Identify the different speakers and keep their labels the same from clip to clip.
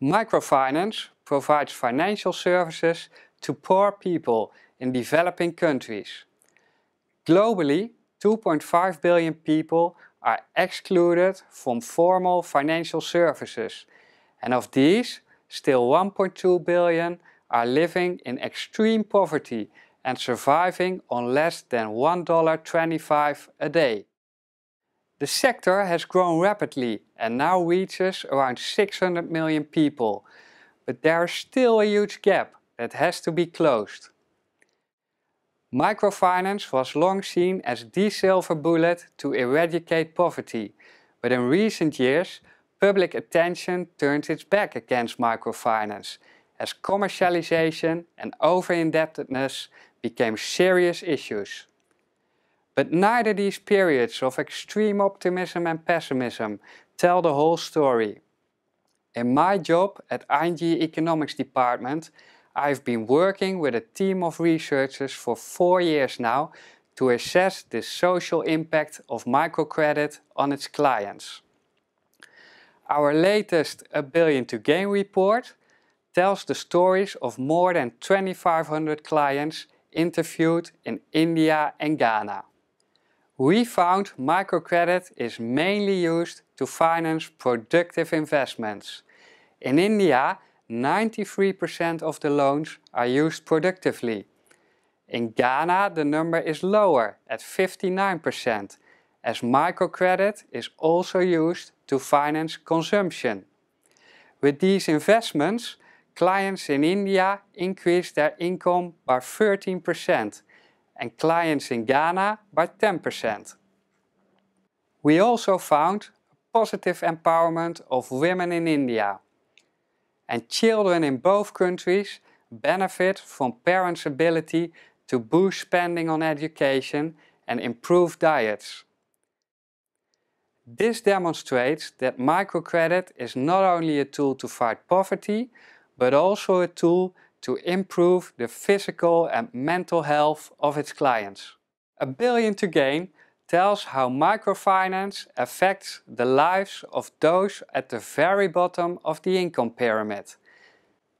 Speaker 1: Microfinance provides financial services to poor people in developing countries. Globally, 2.5 billion people are excluded from formal financial services, and of these, still 1.2 billion are living in extreme poverty and surviving on less than $1.25 a day. The sector has grown rapidly and now reaches around 600 million people, but there is still a huge gap that has to be closed. Microfinance was long seen as the silver bullet to eradicate poverty, but in recent years public attention turned its back against microfinance as commercialization and over-indebtedness became serious issues. But neither these periods of extreme optimism and pessimism tell the whole story. In my job at ING Economics Department, I've been working with a team of researchers for four years now to assess the social impact of microcredit on its clients. Our latest A Billion to Gain report tells the stories of more than 2,500 clients interviewed in India and Ghana we found microcredit is mainly used to finance productive investments. In India, 93% of the loans are used productively. In Ghana, the number is lower at 59%, as microcredit is also used to finance consumption. With these investments, clients in India increase their income by 13%, and clients in Ghana by 10%. We also found positive empowerment of women in India. And children in both countries benefit from parents' ability to boost spending on education and improve diets. This demonstrates that microcredit is not only a tool to fight poverty, but also a tool to improve the physical and mental health of its clients. A Billion to Gain tells how microfinance affects the lives of those at the very bottom of the income pyramid.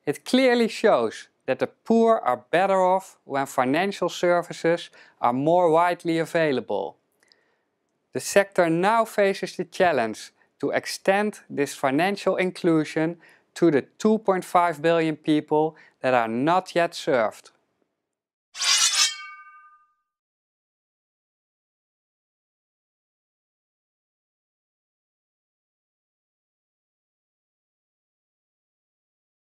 Speaker 1: It clearly shows that the poor are better off when financial services are more widely available. The sector now faces the challenge to extend this financial inclusion to the 2.5 billion people that are not yet served.